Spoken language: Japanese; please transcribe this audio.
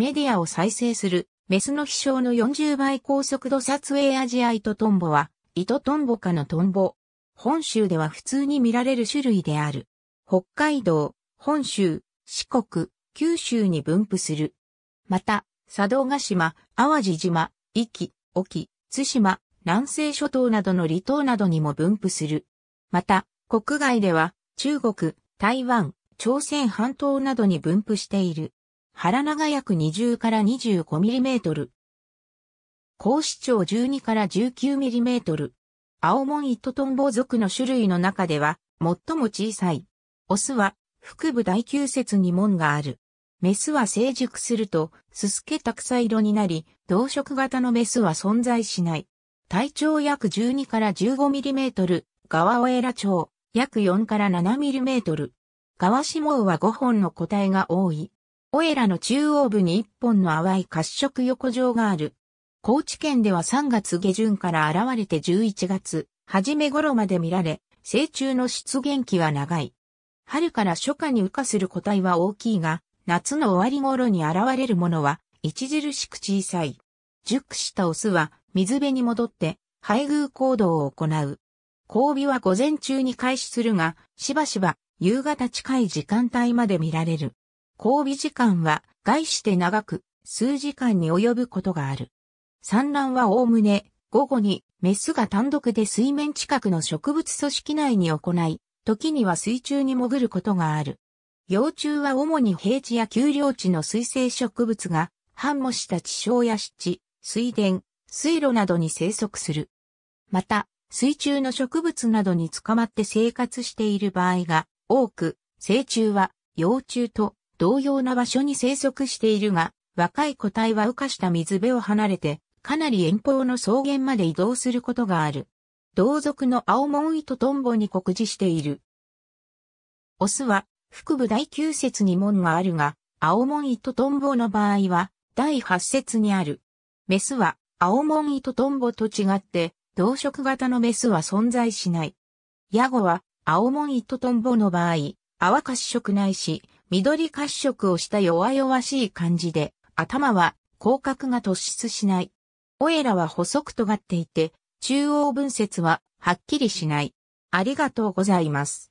メディアを再生する、メスの飛翔の40倍高速度撮影アジアイトトンボは、イトトンボ科のトンボ。本州では普通に見られる種類である。北海道、本州、四国、九州に分布する。また、佐渡島、淡路島、壱岐、沖、津島、南西諸島などの離島などにも分布する。また、国外では、中国、台湾、朝鮮半島などに分布している。腹長約20から25ミリメートル。高視聴12から19ミリメートル。青門糸トンボ属の種類の中では、最も小さい。オスは、腹部大球節に門がある。メスは成熟すると、すすけたくさ色になり、同色型のメスは存在しない。体長約12から15ミリメートル、ワオエラ長、約4から7ミリメートル。モウは5本の個体が多い。オエラの中央部に一本の淡い褐色横状がある。高知県では3月下旬から現れて11月、初め頃まで見られ、成虫の出現期は長い。春から初夏に羽化する個体は大きいが、夏の終わり頃に現れるものは、著しく小さい。熟したオスは水辺に戻って配偶行動を行う。交尾は午前中に開始するが、しばしば夕方近い時間帯まで見られる。交尾時間は概して長く数時間に及ぶことがある。産卵はおおむね午後にメスが単独で水面近くの植物組織内に行い、時には水中に潜ることがある。幼虫は主に平地や丘陵地の水生植物が繁茂した地層や湿地、水田、水路などに生息する。また、水中の植物などに捕まって生活している場合が多く、成虫は幼虫と同様な場所に生息しているが、若い個体は羽化した水辺を離れて、かなり遠方の草原まで移動することがある。同族の青門糸トンボに酷似している。オスは、腹部第9節に門があるが、青門糸トンボの場合は、第8節にある。メスは、青門糸トンボと違って、同色型のメスは存在しない。ヤゴは、青門糸トンボの場合、泡かし色ないし、緑褐色をした弱々しい感じで、頭は広角が突出しない。オエラは細く尖っていて、中央分節ははっきりしない。ありがとうございます。